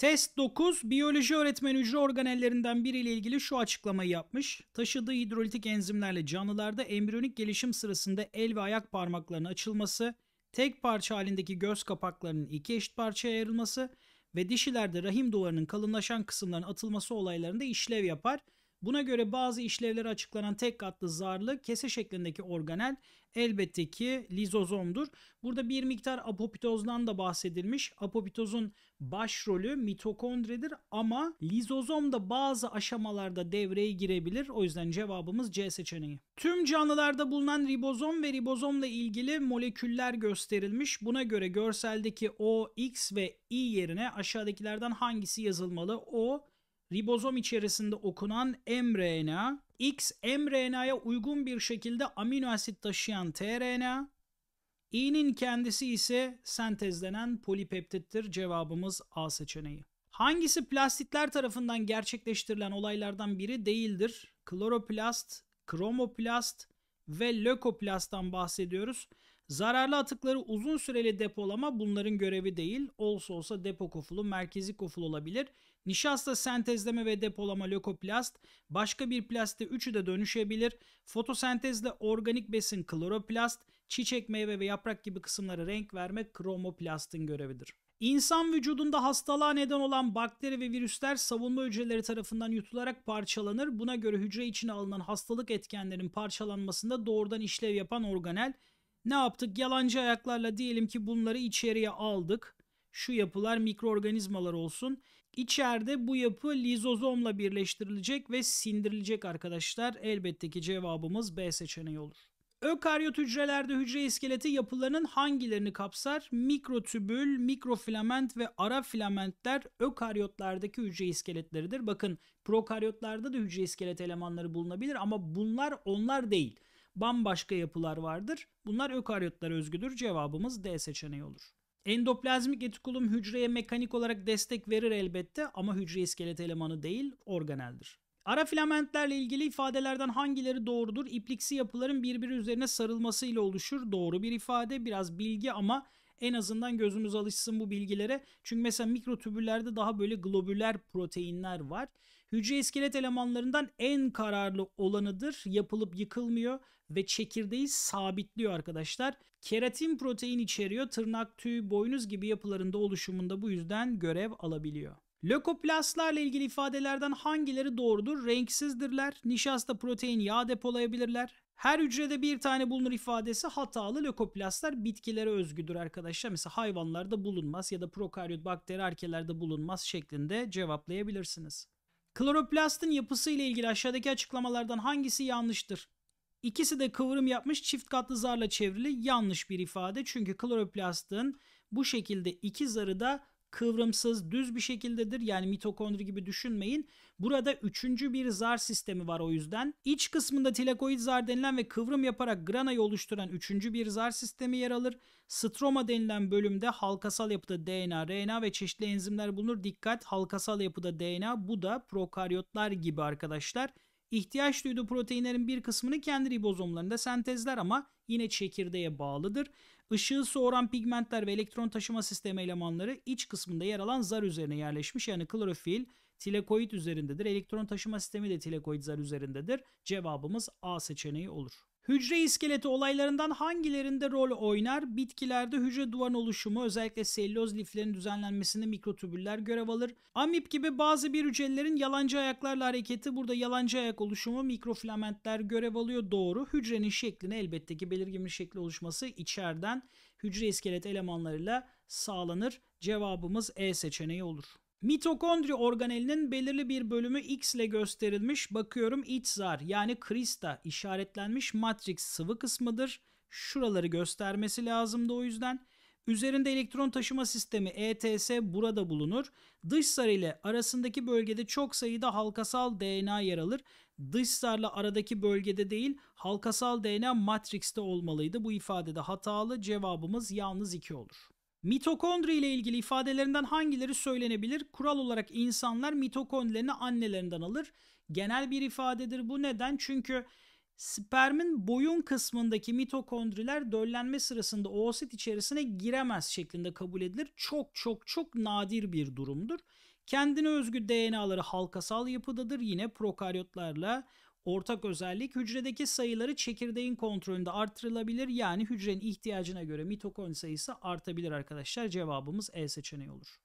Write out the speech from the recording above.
Test 9 biyoloji öğretmeni hücre organellerinden biriyle ilgili şu açıklamayı yapmış. Taşıdığı hidrolitik enzimlerle canlılarda embriyonik gelişim sırasında el ve ayak parmaklarının açılması, tek parça halindeki göz kapaklarının iki eşit parçaya ayrılması ve dişilerde rahim duvarının kalınlaşan kısımların atılması olaylarında işlev yapar. Buna göre bazı işlevleri açıklanan tek katlı zarlı kese şeklindeki organel elbette ki lizozomdur. Burada bir miktar apoptozdan da bahsedilmiş. Apopitozun başrolü mitokondridir ama lizozom da bazı aşamalarda devreye girebilir. O yüzden cevabımız C seçeneği. Tüm canlılarda bulunan ribozom ve ribozomla ilgili moleküller gösterilmiş. Buna göre görseldeki O, X ve I yerine aşağıdakilerden hangisi yazılmalı? O, ribozom içerisinde okunan mRNA, X mRNA'ya uygun bir şekilde amino asit taşıyan tRNA, İ'nin kendisi ise sentezlenen polipeptittir. Cevabımız A seçeneği. Hangisi plastitler tarafından gerçekleştirilen olaylardan biri değildir? Kloroplast, kromoplast ve lökoplasttan bahsediyoruz. Zararlı atıkları uzun süreli depolama bunların görevi değil. Olsa olsa depo kofulu, merkezi koful olabilir. Nişasta sentezleme ve depolama lökoplast, başka bir plaste üçü de dönüşebilir. Fotosentezle organik besin kloroplast, çiçek meyve ve yaprak gibi kısımlara renk verme kromoplastın görevidir. İnsan vücudunda hastalığa neden olan bakteri ve virüsler savunma hücreleri tarafından yutularak parçalanır. Buna göre hücre içine alınan hastalık etkenlerin parçalanmasında doğrudan işlev yapan organel. Ne yaptık? Yalancı ayaklarla diyelim ki bunları içeriye aldık. Şu yapılar mikroorganizmalar olsun. İçeride bu yapı lizozomla birleştirilecek ve sindirilecek arkadaşlar. Elbette ki cevabımız B seçeneği olur. Ökaryot hücrelerde hücre iskeleti yapılarının hangilerini kapsar? Mikrotübül, mikrofilament ve ara filamentler ökaryotlardaki hücre iskeletleridir. Bakın prokaryotlarda da hücre iskelet elemanları bulunabilir ama bunlar onlar değil. Bambaşka yapılar vardır. Bunlar ökaryotlara özgüdür. Cevabımız D seçeneği olur. Endoplazmik retikulum hücreye mekanik olarak destek verir elbette ama hücre iskelet elemanı değil, organeldir. Ara filamentlerle ilgili ifadelerden hangileri doğrudur? İpliksi yapıların birbiri üzerine sarılmasıyla oluşur. Doğru bir ifade, biraz bilgi ama en azından gözümüz alışsın bu bilgilere. Çünkü mesela mikrotübüllerde daha böyle globüler proteinler var. Hücre iskelet elemanlarından en kararlı olanıdır. Yapılıp yıkılmıyor ve çekirdeği sabitliyor arkadaşlar. Keratin protein içeriyor. Tırnak, tüy, boynuz gibi yapılarında oluşumunda bu yüzden görev alabiliyor. Lökoplastlarla ilgili ifadelerden hangileri doğrudur? Renksizdirler, nişasta protein yağ depolayabilirler, her hücrede bir tane bulunur ifadesi hatalı lökoplastlar bitkilere özgüdür arkadaşlar. Mesela hayvanlarda bulunmaz ya da prokaryot bakteri arkelerde bulunmaz şeklinde cevaplayabilirsiniz. Kloroplastın yapısı ile ilgili aşağıdaki açıklamalardan hangisi yanlıştır? İkisi de kıvrım yapmış çift katlı zarla çevrili yanlış bir ifade. Çünkü kloroplastın bu şekilde iki zarı da kıvrımsız düz bir şekildedir. Yani mitokondri gibi düşünmeyin. Burada üçüncü bir zar sistemi var o yüzden. İç kısmında tilakoid zar denilen ve kıvrım yaparak granayı oluşturan üçüncü bir zar sistemi yer alır. Stroma denilen bölümde halkasal yapıda DNA, RNA ve çeşitli enzimler bulunur. Dikkat halkasal yapıda DNA bu da prokaryotlar gibi arkadaşlar İhtiyaç duyduğu proteinlerin bir kısmını kendi ribozomlarında sentezler ama yine çekirdeğe bağlıdır. Işığı soğuran pigmentler ve elektron taşıma sistemi elemanları iç kısmında yer alan zar üzerine yerleşmiş. Yani klorofil tilekoid üzerindedir. Elektron taşıma sistemi de tilekoid zar üzerindedir. Cevabımız A seçeneği olur. Hücre iskeleti olaylarından hangilerinde rol oynar? Bitkilerde hücre duvan oluşumu, özellikle selüloz liflerin düzenlenmesinde mikrotübüller görev alır. Amip gibi bazı bir hücrelerin yalancı ayaklarla hareketi, burada yalancı ayak oluşumu mikrofilamentler görev alıyor. Doğru. Hücrenin şeklini elbette ki belirgin bir şekli oluşması içeriden hücre iskelet elemanlarıyla sağlanır. Cevabımız E seçeneği olur. Mitokondri organelinin belirli bir bölümü X ile gösterilmiş. Bakıyorum iç zar yani krista işaretlenmiş matrix sıvı kısmıdır. Şuraları göstermesi lazımdı o yüzden. Üzerinde elektron taşıma sistemi ETS burada bulunur. Dış zar ile arasındaki bölgede çok sayıda halkasal DNA yer alır. Dış zarla aradaki bölgede değil halkasal DNA matrikste olmalıydı. Bu ifadede hatalı cevabımız yalnız 2 olur. Mitokondri ile ilgili ifadelerinden hangileri söylenebilir? Kural olarak insanlar mitokondrilerini annelerinden alır. Genel bir ifadedir bu neden? Çünkü spermin boyun kısmındaki mitokondriler döllenme sırasında oosit içerisine giremez şeklinde kabul edilir. Çok çok çok nadir bir durumdur. Kendine özgü DNA'ları halkasal yapıdadır. Yine prokaryotlarla Ortak özellik hücredeki sayıları çekirdeğin kontrolünde artırılabilir Yani hücrenin ihtiyacına göre mitokondri sayısı artabilir arkadaşlar. Cevabımız E seçeneği olur.